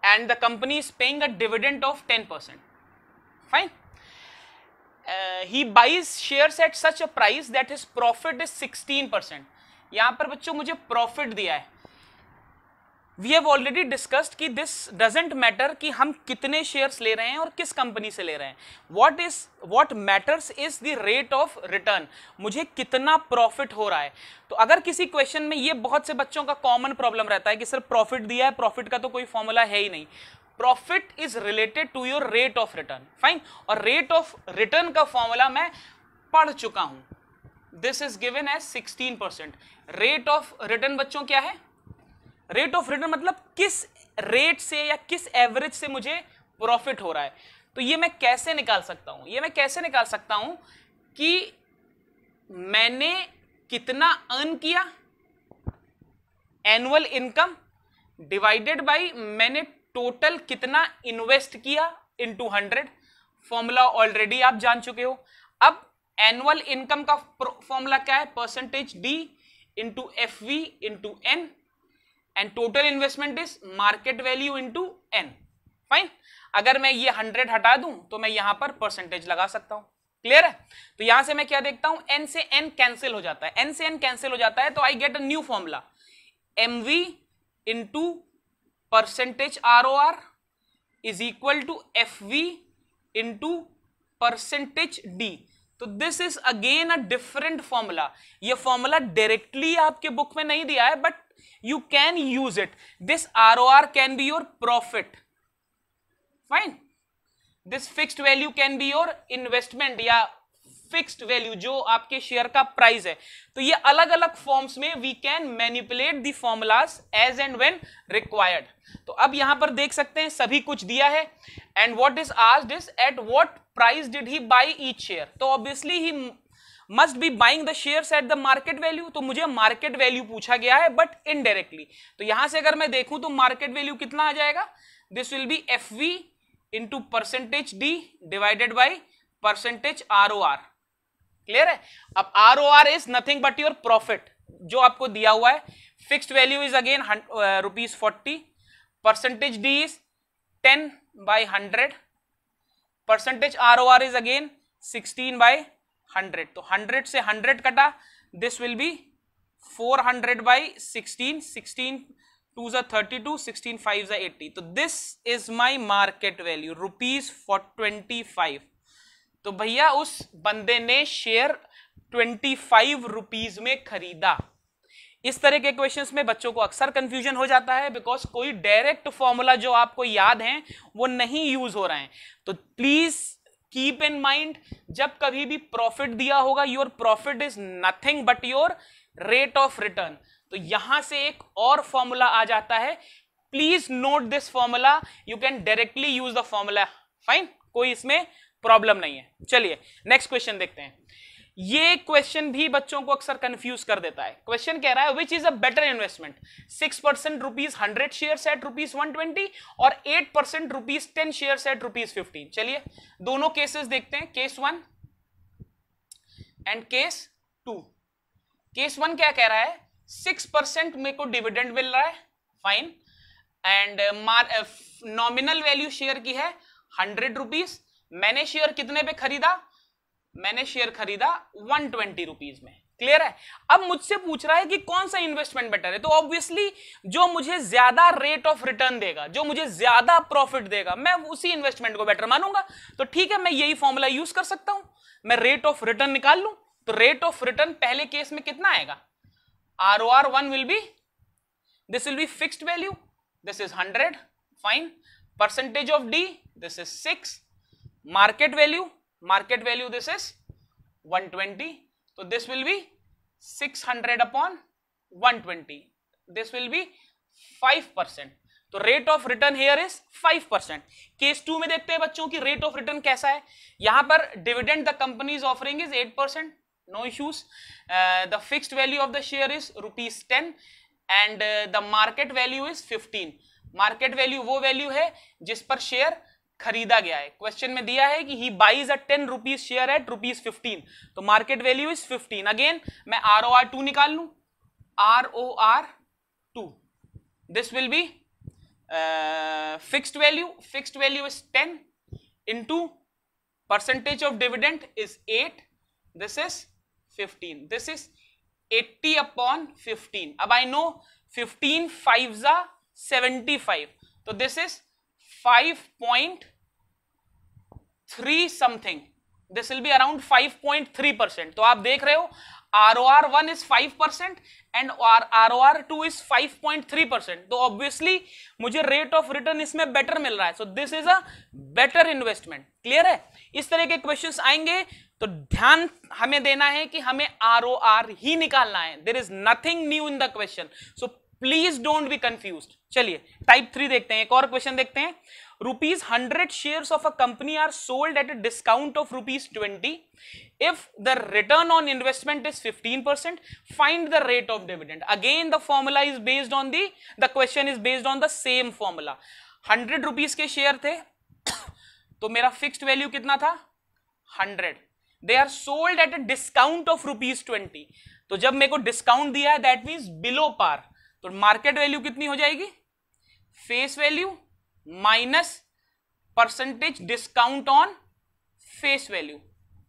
and the company is paying a dividend of 10%. Fine. Uh, he buys shares at such a price that his profit is 16%. यहाँ पर बच्चों मुझे प्रॉफिट दिया है वी हैव ऑलरेडी डिस्कस्ड कि this doesn't matter कि हम कितने शेयर्स ले रहे हैं और किस कंपनी से ले रहे हैं what is what matters is the rate of return मुझे कितना प्रॉफिट हो रहा है तो अगर किसी क्वेश्चन में ये बहुत से बच्चों का कॉमन प्रॉब्लम रहता है कि सर प्रॉफिट दिया है प्रॉफिट का तो कोई फॉर्मूला है ही नहीं profit is related to your rate of return fine और रेट ऑफ रिटर्न का फॉर्मूला मैं पढ़ चुका हूं this is given as sixteen percent rate of return बच्चों क्या है रेट ऑफ रिटर्न मतलब किस रेट से या किस एवरेज से मुझे प्रॉफिट हो रहा है तो ये मैं कैसे निकाल सकता हूं ये मैं कैसे निकाल सकता हूं कि मैंने कितना अर्न किया एनुअल इनकम डिवाइडेड बाई मैंने टोटल कितना इन्वेस्ट किया into hundred formula already आप जान चुके हो अब एनुअल इनकम का फॉर्मूला क्या है percentage D into F V into N and total investment is market value into N fine अगर मैं ये हंड्रेड हटा दूं तो मैं यहां पर परसेंटेज लगा सकता हूं क्लियर है तो यहां से मैं क्या देखता हूं एन से एन कैंसिल हो जाता है एन से एन कैंसिल हो जाता है तो I get a new formula M V into percentage R O R is equal to F V into percentage D तो this is again a different formula ये फॉर्मूला डायरेक्टली आपके book में नहीं दिया है but you can use it this R O R can be your profit fine this fixed value can be your investment या fixed value जो आपके share का प्राइस है तो ये अलग अलग फॉर्म्स में we can manipulate the formulas as and when required तो अब यहां पर देख सकते हैं सभी कुछ दिया है and what is asked is at what price did he buy each share तो obviously he must be buying the shares at the market value तो मुझे मार्केट वैल्यू पूछा गया है बट इनडायरेक्टली तो यहां से अगर मैं देखूं तो मार्केट वैल्यू कितना आ जाएगा this will be F V into percentage D divided by percentage R O R clear है अब R O R is nothing but your profit जो आपको दिया हुआ है fixed value is again rupees forty percentage D is ten by hundred percentage R O R is again sixteen by hundred तो hundred से hundred कटा this will be four hundred by sixteen sixteen two जो thirty two sixteen five जो eighty तो this is my market value rupees for twenty five तो भैया उस बंदे ने शेयर ट्वेंटी फाइव रुपीज में खरीदा इस तरह के क्वेश्चंस में बच्चों को अक्सर कंफ्यूजन हो जाता है बिकॉज कोई डायरेक्ट फॉर्मूला जो आपको याद है वो नहीं यूज हो रहे हैं तो प्लीज कीप इन माइंड जब कभी भी प्रॉफिट दिया होगा your profit is nothing but your rate of return तो यहां से एक और फॉर्मूला आ जाता है please note this formula you can directly use the formula fine कोई इसमें प्रॉब्लम नहीं है चलिए नेक्स्ट क्वेश्चन देखते हैं ये क्वेश्चन भी बच्चों को अक्सर कंफ्यूज कर देता है क्वेश्चन कह रहा है which is a better investment six percent rupees hundred share at rupees one twenty और eight percent rupees ten share at rupees fifteen चलिए दोनों केसेस देखते हैं case one and case two case one क्या कह रहा है सिक्स परसेंट मेरे को डिविडेंड मिल रहा है fine and nominal value share की है हंड्रेड रुपीज मैंने शेयर कितने पे खरीदा मैंने शेयर खरीदा वन ट्वेंटी रुपीज में क्लियर है अब मुझसे पूछ रहा है कि कौन सा इन्वेस्टमेंट बेटर है तो ऑब्वियसली जो मुझे ज्यादा रेट ऑफ रिटर्न देगा जो मुझे ज्यादा प्रॉफिट देगा मैं उसी इन्वेस्टमेंट को बेटर मानूंगा तो ठीक है मैं यही फॉर्मूला यूज कर सकता हूं मैं रेट ऑफ रिटर्न निकाल लू तो रेट ऑफ रिटर्न पहले केस में कितना आएगा R O R one will be this will be fixed value this is hundred fine percentage of D this is six market value market value this is 120 तो this will be 600 upon one this will be 5 percent तो rate of return here is 5 percent case two में देखते हैं बच्चों की rate of return कैसा है यहां पर dividend the company is offering is 8 percent no issues the fixed value of the share is rupees ten and the market value is fifteen market value वो वैल्यू है जिस पर शेयर खरीदा गया है क्वेश्चन में दिया है कि he buys a ten rupees share at rupees fifteen तो market value is fifteen again मैं आर ओ आर टू निकाल लू R O R two this will be fixed value fixed value is ten into percentage of dividend is eight this is fifteen this is eighty upon fifteen अब I know fifteen five जा seventy five तो this is five point three something this will B around 5.3 percent तो आप देख रहे हो R O R one is five percent and R O R two is five point three percent तो obviously मुझे rate of return इसमें better मिल रहा है so this is a better investment clear है इस तरह के क्वेश्चन आएंगे तो ध्यान हमें देना है कि हमें आर ओ आर ही निकालना है there is nothing new in the question so please don't be confuse चलिए टाइप थ्री देखते हैं एक और क्वेश्चन देखते हैं rupees 100 shares of a company are sold at a discount of rupees 20 if the return on investment is 15% find the rate of dividend again the formula is based on the the question is based on the same formula 100 rupees के share थे तो मेरा fixed value कितना था 100 they are sold at a discount of rupees twenty तो जब मेरे को डिस्काउंट दिया है दैट मीन्स बिलो पार तो मार्केट वैल्यू कितनी हो जाएगी face value minus percentage discount on face value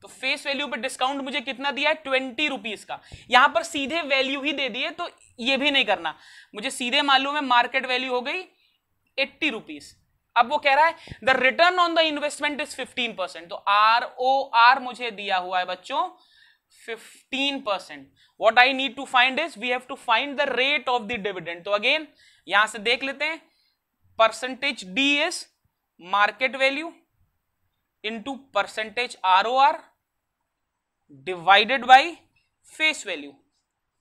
तो फेस वैल्यू पर डिस्काउंट मुझे कितना दिया है ट्वेंटी रुपीज का यहां पर सीधे वैल्यू ही दे दिए तो ये भी नहीं करना मुझे सीधे मालूम है मार्केट वैल्यू हो गई एट्टी रुपीज अब वो कह रहा है the return on the investment is fifteen percent तो आर ओ आर मुझे दिया हुआ है बच्चों fifteen percent what I need to find is we have to find the rate of the dividend तो अगेन यहां से देख लेते हैं percentage D is market value into percentage R O R divided by face value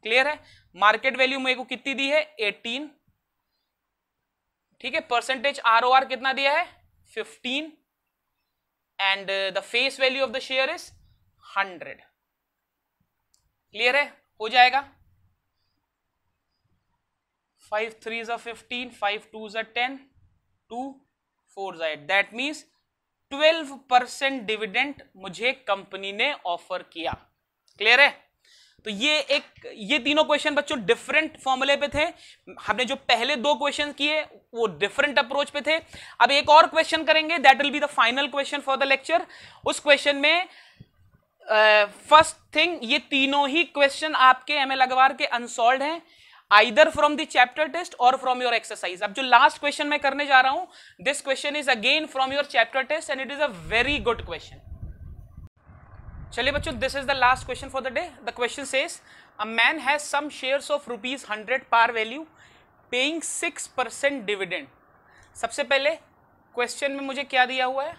clear है market value मेरे को कितनी दी है एटीन ठीक है परसेंटेज आर ओ आर कितना दिया है fifteen and the face value of the share is hundred clear है हो जाएगा फाइव थ्री ज़ा फिफ्टीन फाइव टू ज़ा टेन टू फोर ज़ा eight that means twelve percent dividend मुझे कंपनी ने ऑफर किया क्लियर है तो ये एक ये तीनों क्वेश्चन बच्चों डिफरेंट फॉर्मूले पे थे हमने जो पहले दो क्वेश्चन किए वो डिफरेंट अप्रोच पे थे अब एक और क्वेश्चन करेंगे that will be the final question for the lecture उस क्वेश्चन में फर्स्ट uh, थिंग ये तीनों ही क्वेश्चन आपके एम एल अग्रवाल के अनसॉल्व हैं either from the chapter test और फ्रॉम योर एक्सरसाइज अब जो लास्ट क्वेश्चन मैं करने जा रहा हूं this question is again from your chapter test and it is a very good question चलिए बच्चों this is the last question for the day the question says a man has some shares of rupees hundred par value paying six percent dividend सबसे पहले question में मुझे क्या दिया हुआ है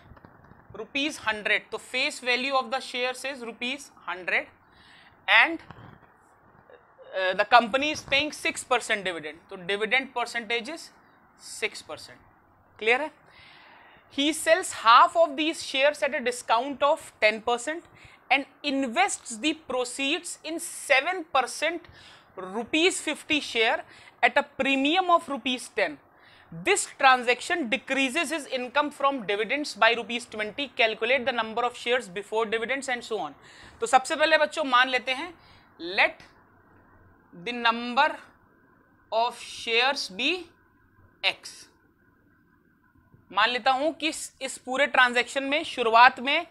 रुपीज़ हंड्रेड तो face value of the share is rupees hundred and the company is paying six percent dividend तो dividend percentage is six percent clear है he sells half of these share at a discount of ten percent and invest the proceeds in seven percent rupees fifty share at a premium of rupees ten this transaction decreases is income from dividends by rupees twenty calculate the number of share before dividends and so on तो सबसे पहले बच्चों मान लेते हैं let the number of shares be x मान लेता हूं कि इस पूरे ट्रांजैक्शन में शुरुआत में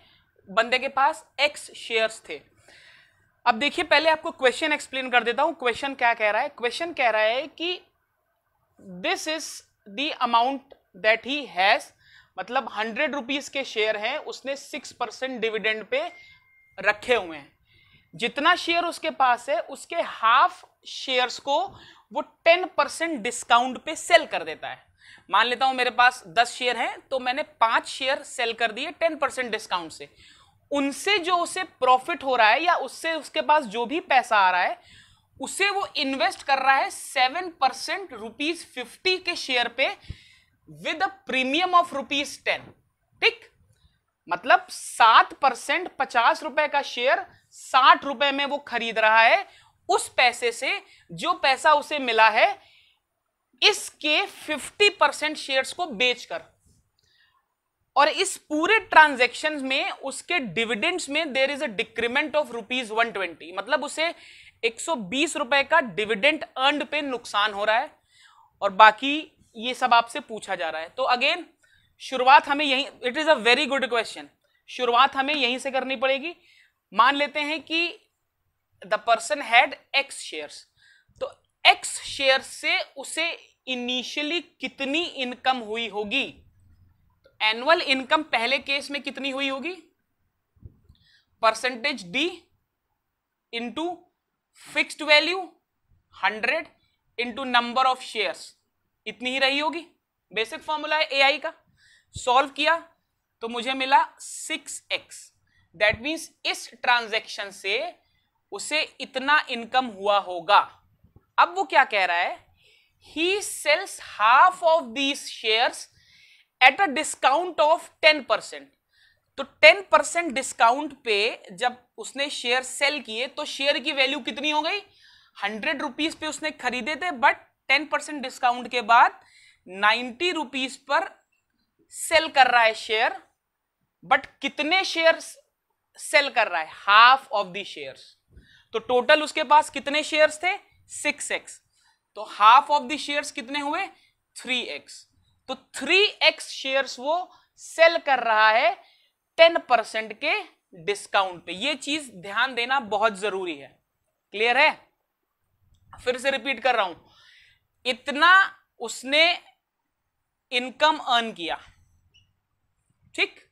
बंदे के पास एक्स शेयर्स थे अब देखिए पहले आपको क्वेश्चन एक्सप्लेन कर देता हूं क्वेश्चन क्या कह रहा है क्वेश्चन कह रहा है कि this is the amount that he has मतलब हंड्रेड रुपीज के शेयर हैं उसने सिक्स परसेंट डिविडेंड पे रखे हुए हैं जितना शेयर उसके पास है उसके हाफ शेयर्स को वो टेन परसेंट डिस्काउंट पे सेल कर देता है मान लेता हूं मेरे पास दस शेयर हैं तो मैंने पांच शेयर सेल कर दिए टेन परसेंट डिस्काउंट से उनसे जो उसे प्रॉफिट हो रहा है या उससे उसके पास जो भी पैसा आ रहा है उसे वो इन्वेस्ट कर रहा है सेवन परसेंट रुपीज फिफ्टी के शेयर पे with a premium of rupees ten ठीक मतलब सात परसेंट पचास रुपए का शेयर साठ रुपए में वो खरीद रहा है उस पैसे से जो पैसा उसे मिला है इसके फिफ्टी परसेंट शेयर्स को बेचकर और इस पूरे ट्रांजेक्शन में उसके डिविडेंड्स में there is a decrement of rupees one twenty मतलब उसे एक सौ बीस रुपए का डिविडेंड अर्न पे नुकसान हो रहा है और बाकी ये सब आपसे पूछा जा रहा है तो अगेन शुरुआत हमें यही it is a very good question शुरुआत हमें यहीं से करनी पड़ेगी मान लेते हैं कि the person had x shares तो एक्स शेयर से उसे इनिशियली कितनी इनकम हुई होगी एनुअल तो इनकम पहले केस में कितनी हुई होगी percentage D into fixed value hundred into number of shares इतनी ही रही होगी बेसिक फॉर्मूला है एआई का सॉल्व किया तो मुझे मिला सिक्स एक्स दैट मीन्स इस ट्रांजेक्शन से उसे इतना इनकम हुआ होगा अब वो क्या कह रहा है he sells half of these shares at a discount of ten percent तो टेन परसेंट डिस्काउंट पे जब उसने शेयर सेल किए तो शेयर की वैल्यू कितनी हो गई हंड्रेड रुपीज पे उसने खरीदे थे बट टेन परसेंट डिस्काउंट के बाद नाइन्टी रुपीज पर सेल कर रहा है शेयर बट कितने शेयर सेल कर रहा है हाफ ऑफ द शेयर्स तो टोटल उसके पास कितने शेयर्स थे सिक्स एक्स तो हाफ ऑफ द शेयर्स कितने हुए थ्री एक्स तो थ्री एक्स शेयर्स वो सेल कर रहा है टेन परसेंट के डिस्काउंट पे ये चीज ध्यान देना बहुत जरूरी है क्लियर है फिर से रिपीट कर रहा हूं इतना उसने इनकम अर्न किया ठीक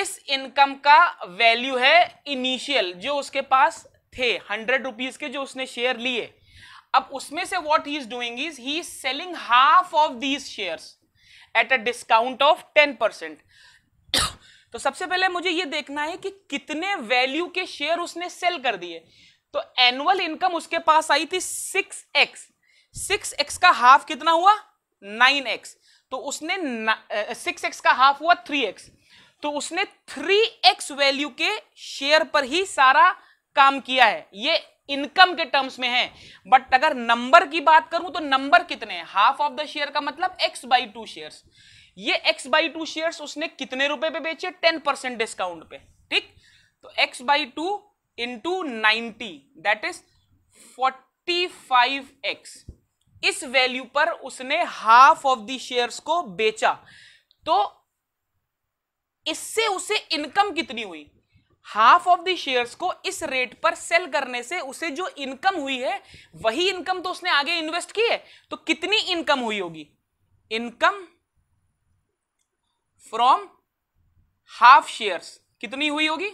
इस इनकम का वैल्यू है इनिशियल जो उसके पास थे हंड्रेड रुपीज के जो उसने शेयर लिए अब उसमें से what he is doing is he selling half of these share at a discount of ten percent तो सबसे पहले मुझे ये देखना है कि कितने वैल्यू के शेयर उसने सेल कर दिए तो एनुअल इनकम उसके पास आई थी सिक्स एक्स सिक्स एक्स का हाफ कितना हुआ नाइन एक्स तो उसने सिक्स एक्स का हाफ हुआ थ्री एक्स तो उसने थ्री एक्स वैल्यू के शेयर पर ही सारा काम किया है ये इनकम के टर्म्स में है बट अगर नंबर की बात करूं तो नंबर कितने हाफ ऑफ द शेयर का मतलब एक्स बाई टू शेयर ये एक्स बाई टू शेयर उसने कितने रुपए पे बेचे टेन परसेंट डिस्काउंट पे ठीक तो x by two into ninety that is forty five x इस वैल्यू पर उसने हाफ ऑफ द शेयर्स को बेचा तो इससे उसे इनकम कितनी हुई हाफ ऑफ द शेयर्स को इस रेट पर सेल करने से उसे जो इनकम हुई है वही इनकम तो उसने आगे इन्वेस्ट की है तो कितनी इनकम हुई होगी इनकम फ्रॉम हाफ शेयर्स कितनी हुई होगी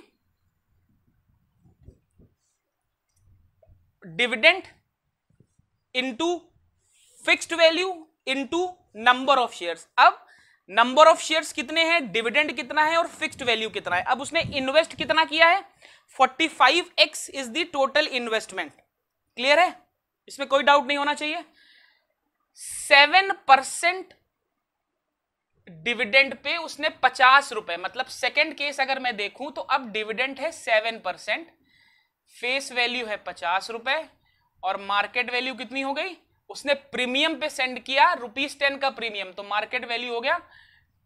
dividend into fixed value into number of shares अब नंबर ऑफ शेयर्स कितने हैं डिविडेंड कितना है और फिक्स्ड वैल्यू कितना है अब उसने इन्वेस्ट कितना किया है 45x is the total investment clear है इसमें कोई डाउट नहीं होना चाहिए सेवन परसेंट डिविडेंड पे उसने पचास रुपए मतलब सेकंड केस अगर मैं देखूं तो अब डिविडेंड है सेवन परसेंट फेस वैल्यू है पचास रुपए और मार्केट वैल्यू कितनी हो गई उसने प्रीमियम पे सेंड किया रुपीज टेन का प्रीमियम तो मार्केट वैल्यू हो गया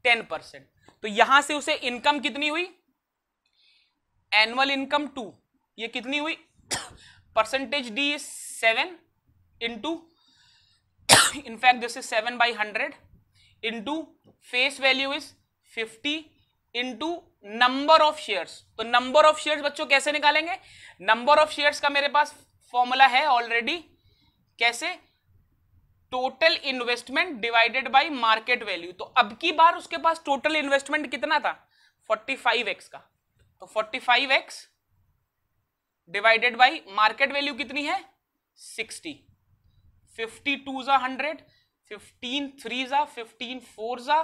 टेन परसेंट तो यहां से उसे इनकम कितनी हुई एनुअल इनकम टू ये कितनी हुई percentage D is seven into in fact this is seven by hundred into face value is fifty into number of shares तो नंबर ऑफ शेयर्स बच्चों कैसे निकालेंगे नंबर ऑफ शेयर्स का मेरे पास फॉर्मूला है ऑलरेडी कैसे total investment divided by market value तो अब की बार उसके पास टोटल इन्वेस्टमेंट कितना था 45x का तो 45x divided by market value कितनी है 60 फिफ्टी टू जा हंड्रेड फिफ्टीन थ्री जा फिफ्टीन फोर जा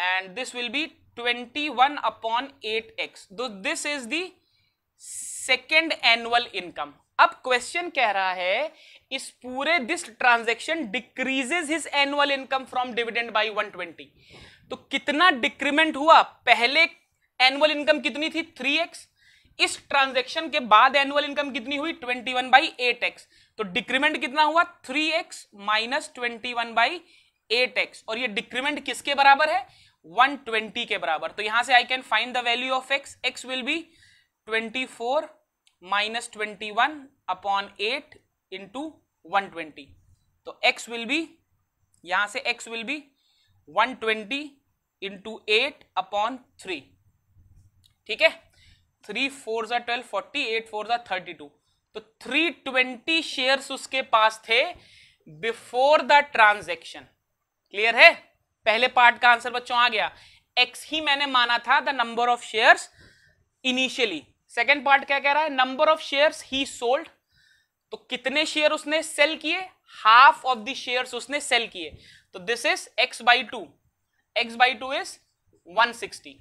and this will be twenty one upon eight x this is the second annual income अब क्वेश्चन कह रहा है इस पूरे this transaction decreases his annual income from dividend by one twenty तो कितना डिक्रीमेंट हुआ पहले एनुअल इनकम कितनी थी एक्स इस ट्रांजेक्शन के बाद एनुअल इनकम कितनी हुई ट्वेंटी वन बाई एट तो डिक्रीमेंट कितना हुआ three x minus twenty one by eight x और ये डिक्रीमेंट किसके बराबर है वन ट्वेंटी के बराबर तो यहां से I can find the value of x x will be twenty four minus twenty one upon eight into one twenty तो एक्स विल बी यहां से x will be one twenty into eight upon three ठीक है three four ज़ा twelve forty eight four ज़ा thirty two तो three twenty shares उसके पास थे बिफोर द ट्रांजेक्शन क्लियर है पहले पार्ट का आंसर बच्चों आ गया एक्स ही मैंने माना था the number of shares initially second part क्या कह रहा है number of share he sold तो कितने शेयर उसने सेल किए हाफ ऑफ द शेयर उसने सेल किए तो this is x by two x by two is one sixty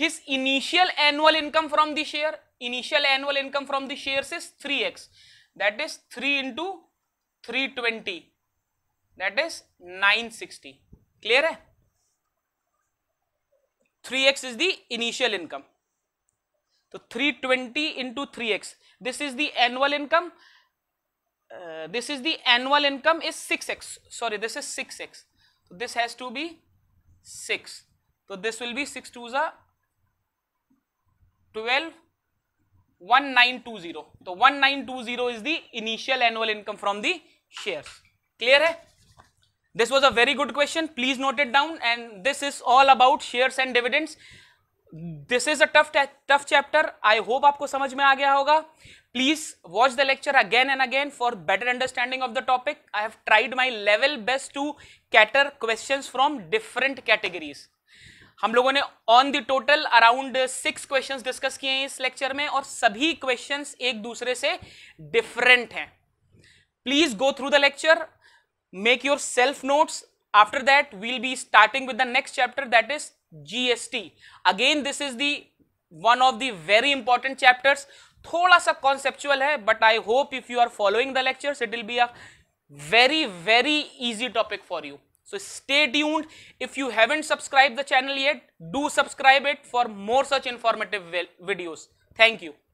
his initial annual income from the share initial annual income from the share is three x that is three into three twenty that is nine sixty clear है three x is the initial income So 320 into 3x. This is the annual income. Uh, this is the annual income is 6x. Sorry, this is 6x. So this has to be 6. So this will be 6 12. 1920. So 1920 is the initial annual income from the shares. Clear hai? This was a very good question. Please note it down and this is all about shares and dividends. This is a tough tough chapter I hope आपको समझ में आ गया होगा please watch the lecture again and again for better understanding of the topic I have tried my level best to cater question from different categories हम लोगों ने on the total around six question discuss किए हैं इस lecture में और सभी question एक दूसरे से डिफरेंट हैं please go through the lecture make yourself notes after that we'll be starting with the next chapter that is GST again this is the one of the very important chapters थोड़ा सा conceptual है but I hope if you are following the lectures it will be a very very easy topic for you so stay tuned if you haven't subscribed the channel yet do subscribe it for more such informative videos thank you